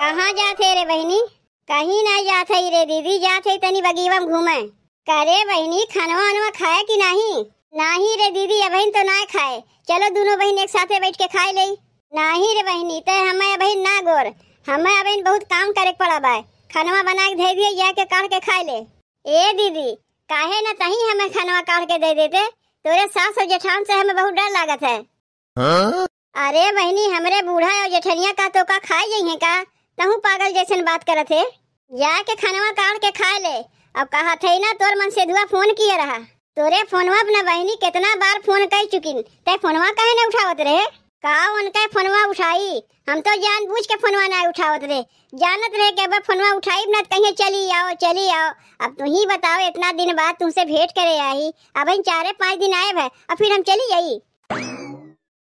कहाँ जाते रे बहनी कहीं ना जाते रे दीदी जाते तनी बगीवा में घूमे करे बहनी खानवा अनवा खाए कि नहीं नहीं रे दीदी अबहिन तो ना खाए चलो दोनों बहन एक साथ बैठ के खाए ले नहीं रे बहनी तय हमें बहन ना गोर हमें अबहिन बहुत काम करे पड़ा बा खानवा बना के दे दिए या के काट के खाए ले ए दीदी काहे ना तही हमें खानवा काट के दे देते तोरे सास और जेठान से हमें बहुत डर लागत है हाँ? अरे बहनी हमरे बूढ़ा और जेठनिया का तो का खाए जाइए का तहु पागल जैसन बात करत है जाके खानवा काढ़ के खा ले अब कहा थे ना तोर मन से धुआ फोन किए रहा तोरे फोनवा अपना बहनी कितना बार फोन कर चुकी ते फोनवा कहे न उठावत रहे का उनका फोनवा उठाई हम तो जान बूझ के फोनवा ना उठावत रहे जानत रहे के अब फोनवा उठाई न कहीं चली आओ चली आओ अब तू ही बताओ इतना दिन बाद तुमसे भेंट करे आई अब इन चारे पाँच दिन आए भाई अब फिर हम चली आई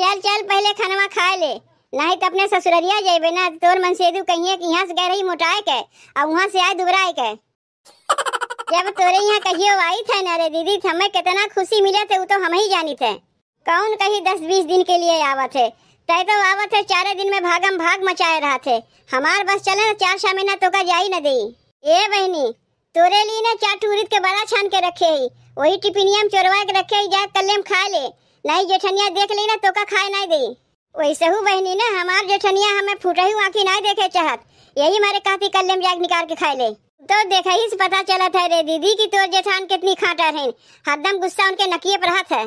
चल चल पहले खानवा खा ले नहीं तो अपने ससुरिया जेबे ना तो तोर मन से तू कहिए कि यहाँ से गए रही मोटाए के और वहाँ से आए दुबराए के जब तोरे यहाँ कहियो आई थे ना रे दीदी तो हमें कितना खुशी मिले थे वो तो हम ही जानी थे कौन कहीं दस बीस दिन के लिए आवा थे तय तो आवा थे चारे दिन में भागम भाग मचाए रहा थे हमार बस चले ना चार छह महीना तो का जाई न दी ए बहनी तोरे लिए ना चार टूरित के बड़ा छान के रखे ही वही टिपिनिया में चोरवा के रखे ही जाए कल्ले खा ले नहीं जेठनिया देख ली ना तो का खाए नहीं दी वैसे हूँ बहनी ना हमार जेठनिया हमें हुआ आँखी ना देखे चाहत यही मारे काफी कल में जाग निकाल के खाए ले तो देखा ही से पता चला था रे दीदी की तोर जेठान कितनी खाटा है हरदम गुस्सा उनके नकिए पर हाथ है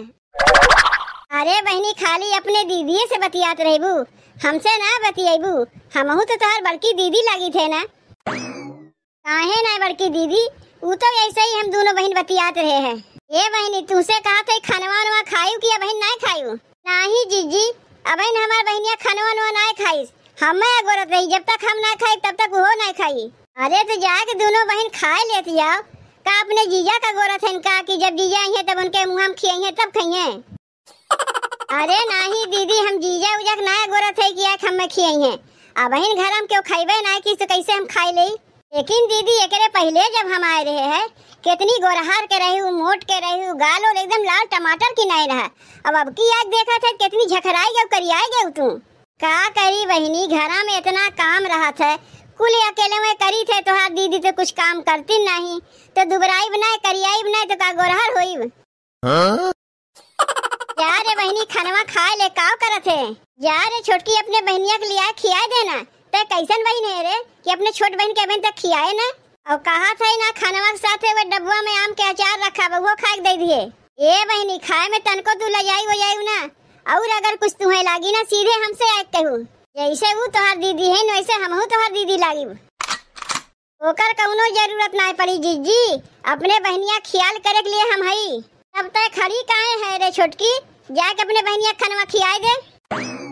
अरे बहनी खाली अपने दीदी से बतियात रहबू हमसे ना बतियाबू हमहू तो तुहार बड़की दीदी लगी थे ना काहे ना बड़की दीदी वो तो ऐसे ही हम दोनों बहन बतियात रहे हैं ये बहनी तुमसे कहा था खानवा खायू की बहन ना खायू ना ही जीजी अबे न हमार बहनिया खाना वाना ना खाई हम हमें गोरत रही जब तक हम ना खाई तब तक वो ना खाई अरे तो जा के दोनों बहन खाए लेती आओ का अपने जीजा का गोरत है इनका कि जब जीजा आई है तब उनके मुँह हम खियाई है तब खाई है अरे नहीं दीदी हम जीजा उजा ना गोरत है कि आख हम खियाई है अब बहन घर हम क्यों खाइबे ना कि तो कैसे हम खाई ले लेकिन दीदी एक पहले जब हम आए रहे हैं कितनी गोरहार के रही हूँ मोट के रही हूँ गाल और एकदम लाल टमाटर की नहीं रहा अब अब की आज देखा था कितनी झखराई गए करियाई गए तू का करी बहनी घर में इतना काम रहा था कुल अकेले में करी थे तो हाँ दीदी तो कुछ काम करती नहीं तो दुबराई बनाए करियाई बनाए तो का गोरहार हो हाँ? यार बहनी खानवा खाए ले का करते है यार छोटकी अपने बहनिया के लिए खिया देना बेटा तो कैसन बहन है रे कि अपने छोट बहन के अभी तक खियाए ना और कहा था ना खाना के साथ वह डब्बा में आम के अचार रखा वो खा के दे दिए ए बहनी खाए में तनको तू ले जाई हो जाई ना और अगर कुछ तुम्हें लागी ना सीधे हमसे आए कहूँ जैसे वो तोहार दीदी है वैसे हम तोहार दीदी लागी ओकर कौनो जरूरत ना पड़ी जी जी अपने बहनिया ख्याल करे के लिए हम हई तब तक खड़ी काहे है रे छोटकी जाके अपने बहनिया खनवा खियाए दे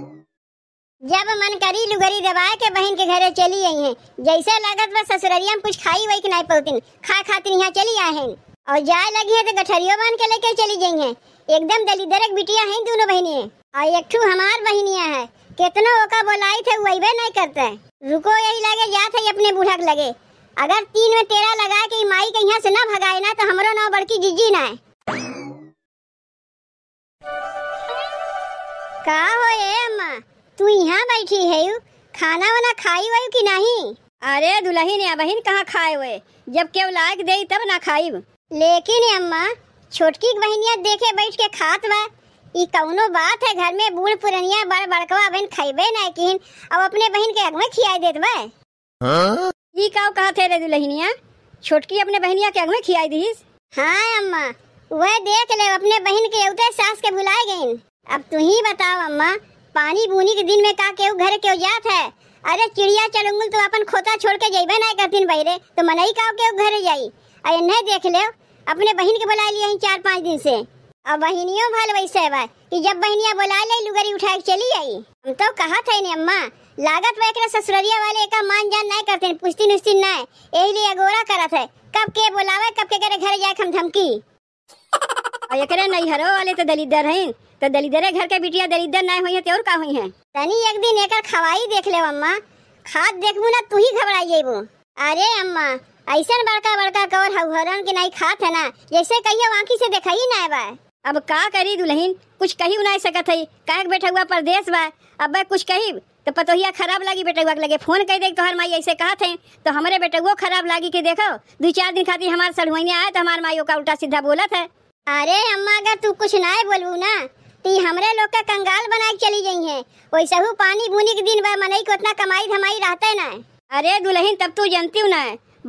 जब मन करी लुगरी दबा के बहन के घर चली आई है जैसे लागत बस ससुरिया कुछ खाई वही नहीं पौतिन खा खातिर यहाँ चली आए हैं और जाए लगी है तो गठरियो बन के लेके चली गई है एकदम दलीदरक बिटिया हैं दोनों बहनियाँ और एक ठू हमार बहनिया है कितना ओका बोलाई थे वही नहीं करते रुको यही लगे जा थे अपने बूढ़क लगे अगर तीन में तेरा लगा के माई के यहाँ से न भगाए ना तो हमारो नौ बड़की जीजी ना का हो ये अम्मा तू यहाँ बैठी है यू खाना वाना खाई हुई कि नहीं अरे दुल्हन या बहन कहाँ खाए हुए जब केव लायक दे तब ना खाई लेकिन अम्मा छोटकी बहनिया देखे बैठ के खात बा ई कौनो बात है घर में बूढ़ पुरनिया बड़ बड़कवा बहन खइबे ना कि अब अपने बहन के अगमे खियाई देत बा हाँ? ई कहा थे रे दुल्हनिया छोटकी अपने बहनिया के अगमे खियाई दी हाँ अम्मा वह देख ले अपने बहन के उतर सास के बुलाए गयी अब तू ही बताओ अम्मा पानी बूनी के दिन में का केहू घर केहू जात है अरे चिड़िया चलूंगुल तो अपन खोता छोड़ के जइबे ना दिन बहरे तो मनई का केहू घर जाई अरे नहीं देख ले अपने बहन के बुला लिया चार पाँच दिन से अब बहनियों भल वैसे बा कि जब बहनिया बुला ले लुगरी उठा के चली आई हम तो कहा था इन्हें अम्मा लागत में एक ससुररिया वाले का मान जान नहीं करते पुछती नुछती नहीं यही लिए अगोरा करा है कब के बुलावे कब के घर जाए हम धमकी और एक नहीं हरो वाले तो दलिदर हैं तो दलिदरे घर के बिटिया दलिदर नहीं हुई है तो और का हुई है तनी एक दिन एक खवाई देख ले अम्मा खाद देखू ना तू ही घबराइए वो अरे अम्मा ऐसा बड़का बड़का कवर हरन के नहीं खात है ना जैसे कहिए आंखी से देखा ही ना बा अब का करी दुल्हन कुछ कही उन्हें सकत है कह बैठा हुआ परदेश बा अब भाई कुछ कही तो पतोहिया खराब लगी बेटा हुआ लगे फोन कर दे तोहर माई ऐसे कहा थे तो हमारे वो खराब लगी के देखो दो चार दिन खाती हमारे सड़ुआने आए तो हमारे माई का उल्टा सीधा बोला था अरे अम्मा अगर तू कुछ ना बोलू ना ती हमरे लोग का कंगाल बना के चली गई है वैसे हूँ पानी बुनी के दिन भर मनई को इतना कमाई धमाई रहते ना अरे दुल्हन तब तू जनती हूँ ना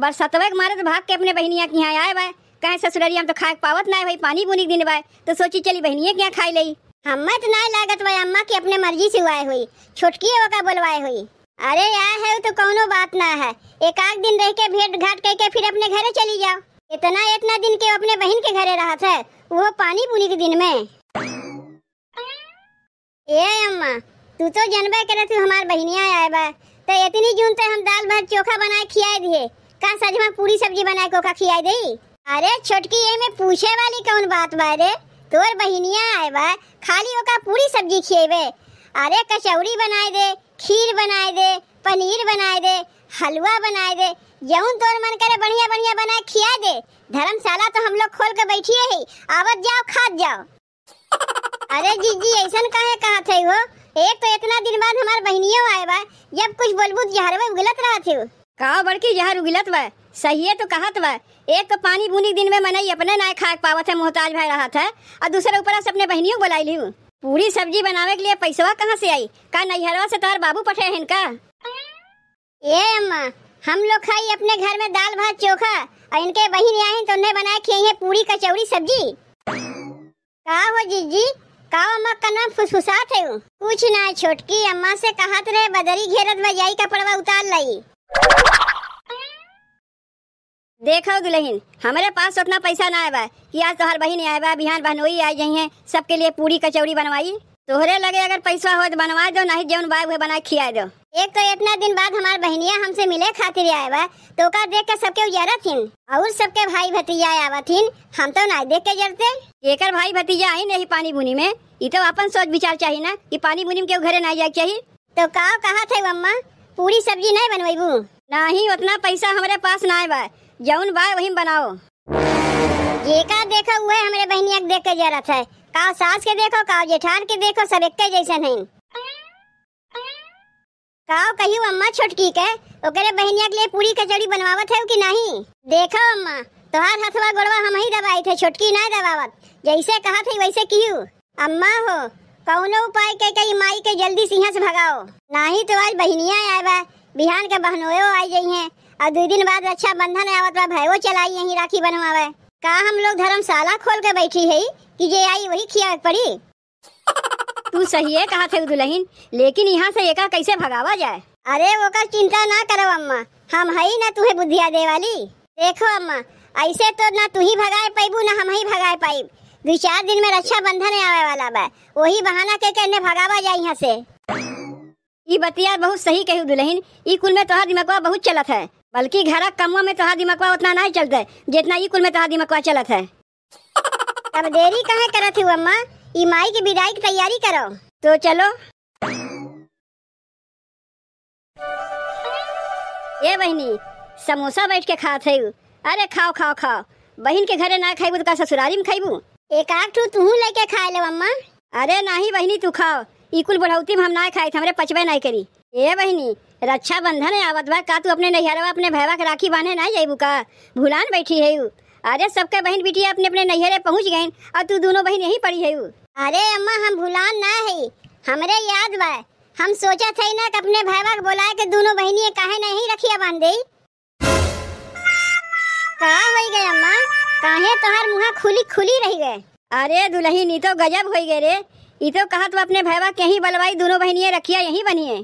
बरसतवे के मारे तो भाग के अपने बहनिया के यहाँ आए भाई कहे ससुररिया हम तो खाए पावत ना भाई पानी बुनी के दिन भाई तो सोची चली बहनिए के यहाँ खाई लई तो नहीं लागत भाई अम्मा की अपने मर्जी से हुआ हुई छोटकी का बोलवाए हुई अरे यार है तो कौनो बात ना है एक आध दिन रह के भेंट घाट करके फिर अपने घरे चली जाओ इतना इतना दिन के अपने बहन के घरे रहा था वो पानी बुनी के दिन में ए अम्मा तू तो जनबे करे तू हमार बहनिया आए बा तो इतनी जून ते हम दाल भात चोखा बनाए खियाए दिए का सजमा पूरी सब्जी बनाए कोखा खियाए दई अरे छोटकी ये में पूछे वाली कौन बात बा रे तोर बहनिया आए बा खाली ओका पूरी सब्जी खिएबे अरे कचौड़ी बनाए दे खीर बनाए दे पनीर बनाए दे हलवा बनाए दे जौन तोर मन करे बढ़िया बढ़िया बनाए खिया दे धर्मशाला तो हम लोग खोल के बैठिए ही आवत जाओ खात जाओ अरे जीजी ऐसा कहे कहा थे वो एक तो इतना दिन बाद हमारे बहनियों आए बा जब कुछ बोलबू जहरवे उगलत रहा थे कहा बड़की जहर उगलत बा सही है तो कहा बा एक तो पानी बुनी दिन में मनई अपने ना खा पावा है मोहताज भाई रहा था और दूसरे ऊपर अपने बहनियों बुलाई ली पूरी सब्जी बनावे के लिए पैसवा कहाँ से आई का नैहरवा से तुम्हारे बाबू पठे हैं इनका ये अम्मा हम लोग खाई अपने घर में दाल भात चोखा और इनके बहन आए तो उन्हें बनाए खे पूरी कचौड़ी सब्जी कहा हो जीजी का अम्मा नाम फुसफुसात है कुछ ना छोटकी अम्मा से कहत रहे बदरी घेरत भजाई कपड़वा उतार लाई देखो दुल्हन हमारे पास उतना पैसा ना तो आया कि आज तोहर बहन आए बा बिहान बहनोई आई जाई है सबके लिए पूरी कचौड़ी बनवाई तोहरे लगे अगर पैसा हो तो बनवा दो नहीं जो बाय बना खिया दो एक तो इतना दिन बाद हमार बहनिया हमसे मिले खातिर आए आएवा तो का देख के सबके उजरत थी और सबके भाई भतीजा आवा थी हम तो ना देख के जरते एक भाई भतीजा आई नहीं पानी बुनी में ये तो अपन सोच विचार चाहिए ना कि पानी बुनी में क्यों घरे ना जाए चाहिए तो का कहा थे अम्मा पूरी सब्जी नहीं बनवेबू नहीं उतना पैसा हमारे पास ना बा जौन बा वही बनाओ ये का देखो हुआ हमारे बहनिया देख के जरत है का सास के देखो का जेठान के देखो सब एक जैसे नहीं काव कहियो अम्मा छोटकी के ओकरे बहनिया के लिए पूरी कचौड़ी बनवावत है कि नहीं देखो अम्मा तोहार हथवा गोड़वा हम ही दबाई थे छोटकी ना दबावत जैसे कहा थी वैसे कियो अम्मा हो कौनो उपाय के कई माई के जल्दी सिंह से भगाओ नहीं तो आज बहनिया आए बा बिहान के बहनोयो आई गई हैं और दो दिन बाद रक्षा अच्छा बंधन आवत बा भाईओ चलाई यही राखी बनवावे का हम लोग धर्मशाला खोल के बैठी है कि जे आई वही खिया पड़ी तू सही है कहा थे दुल्हन लेकिन यहाँ से एका कैसे भगावा जाए अरे वो कर चिंता ना करो अम्मा हम है ना तुहे बुद्धिया दे वाली देखो अम्मा ऐसे तो ना तू ही भगाए पाईबू ना हम ही भगाए पाई दो चार दिन में रक्षा बंधन आवे वाला बा वही बहाना के कहने भगावा जाए यहाँ से ये बतिया बहुत सही कही दुल्हन ये कुल में तोहर दिमागवा बहुत चलत है बल्कि घर कमवा में तोहर दिमागवा उतना नहीं चलता जितना ये कुल में तोहर दिमागवा चलत है अब देरी कहाँ करत हूँ अम्मा ईमाई की विदाई की तैयारी करो तो चलो ये बहनी समोसा बैठ के खा थे अरे खाओ खाओ खाओ बहन के घरे ना खाइबू तो का ससुरारी में खाइबू एक आठ तू लेके खाए ले अम्मा अरे नहीं बहनी तू खाओ इकुल बढ़ौती में हम ना खाए थे हमारे पचबे नहीं करी ए बहनी रक्षा बंधन है आवत भाई का तू अपने नैहरवा अपने भैवा के राखी बांधे ना जाइबू का भूलान बैठी है अरे सबके बहन बेटी अपने अपने नैहरे पहुँच गए और तू दोनों बहन यही पड़ी है अरे अम्मा हम भूलान ना है हमरे याद बा हम सोचा थे ना कि अपने भाईवा के बुलाए के दोनों बहनी कहे नहीं रखिया बांध कहा हो गए अम्मा काहे तोहार मुहा खुली खुली रही गए अरे दुल्ही नी तो गजब हो गए रे ये तो कहा तो अपने भाईवा के ही बलवाई दोनों बहनियां रखिया यही बनी है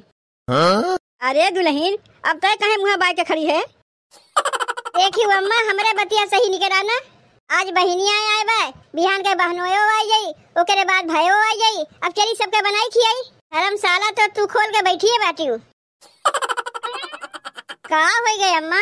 हाँ? अरे दुल्हन अब तय कहे मुहा बाई के खड़ी है देखियो अम्मा हमारे बतिया सही निकल आना आज बहनिया आए बा बिहान के बहनोयो आई जाई ओकरे बाद भयो आई जाई अब चली सबके बनाई खियाई हरम साला तो तू खोल के बैठी बैठिए बाटी का हो गई अम्मा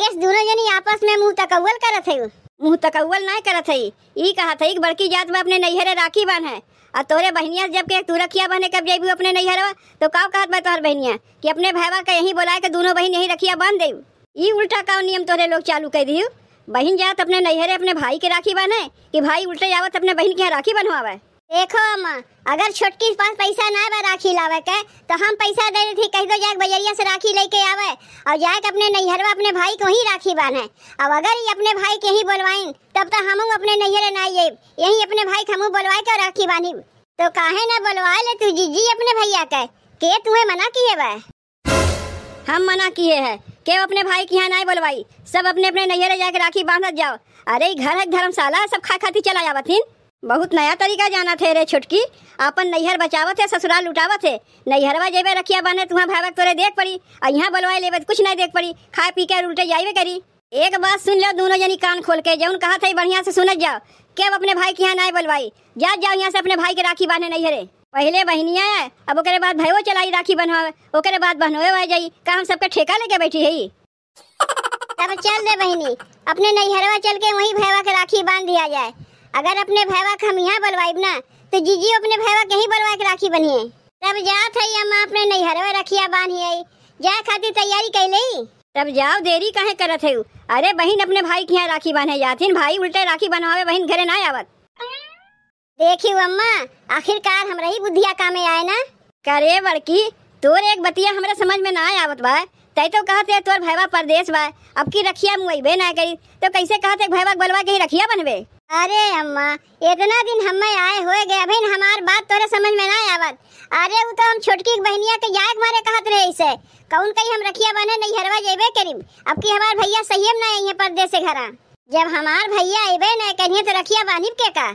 केस दोनों जनी आपस में मुंह तकवल करत है मुंह तकवल नहीं करत है ई कहा था एक बड़की जात में अपने नैहरे राखी बन है और तोरे बहनिया जब के तू रखिया बने कब जेबू अपने नैहरवा तो का कहत बा तोहर बहनिया कि अपने भाईवा के यही बुलाए के दोनों बहन यही रखिया बांध देऊ ई उल्टा का नियम तोरे लोग चालू कर दियो बहन जात अपने नैहरे अपने भाई के राखी बने कि भाई उल्टे जावत अपने बहन के यहाँ राखी बनवावे देखो अम्मा अगर छोटकी के पास पैसा ना बा राखी लावे के तो हम पैसा दे रही थी कह दो जाए बजरिया से राखी लेके आवे और जाए के अपने नैहरवा अपने भाई को ही राखी बांधे अब अगर ये अपने भाई के ही बोलवाइन तब तो हम अपने नैहरे ना आइए यही अपने भाई हम बोलवाए के राखी बांधी तो काहे ना बोलवा ले तू जी अपने भैया के के तुम्हें मना किए बा हम मना किए है केव अपने भाई के यहाँ नहीं बोलवाई सब अपने अपने नैहरे जाके राखी बांधत जाओ अरे घर है धर्मशाला सब खा खाती चला जावा हिन बहुत नया तरीका जाना थे रे छुटकी अपन नैहर बचावत है ससुराल लुटावत थे नैहरवा जेबे रखिया बाने तुम्हारा भाई तोरे देख पड़ी और यहाँ बोलवाई ले तो कुछ नहीं देख पड़ी खा पी के उल्टे जाइबे करी एक बात सुन लो दोनों जनी कान खोल के जौन कहा था बढ़िया से सुनत जाओ केव अपने भाई के यहाँ नहीं बोलवाई जा जाओ यहाँ से अपने भाई के राखी बांधे नैहरे पहले बहनिया है अब ओकरे बाद भाई वो चलाई राखी बनवा ओकरे बाद बहनोए भाई जाई का हम सबके ठेका लेके बैठी है तब चल दे बहनी अपने नई हरवा चल के वही भैवा के राखी बांध दिया जाए अगर अपने भैवा के हम यहाँ बलवाइब ना तो जीजी अपने भैया के ही बलवा के राखी बनिए तब जात है अम्मा अपने नई नैहरवा रखिया आई जाए खातिर तैयारी कर ले तब जाओ देरी कहे करत है अरे बहन अपने भाई के यहाँ राखी बांधे जाती भाई उल्टे राखी बनवावे बहन घरे ना आवत देखी अम्मा आखिरकार हमरा ही बुद्धिया कामे आए ना करे बड़की तोर एक बतिया हमरा समझ में ना आवत बा तै तो कहते है तोर भैया परदेश बा अब की रखिया मुईबे ना करी तो कैसे कहते है भैया बलवा के ही रखिया बनवे अरे अम्मा इतना दिन हम में आए हो गए अभी हमार बात तोरे समझ में ना आवत अरे वो तो हम छोटकी बहनिया के याद मारे कहत रहे इसे कौन कही हम रखिया बने नहीं हरवा जेबे करीब अब की हमार भैया सही में ना आई है परदेश से घरा जब हमार भैया अबे ना कहिए तो रखिया बानिब के का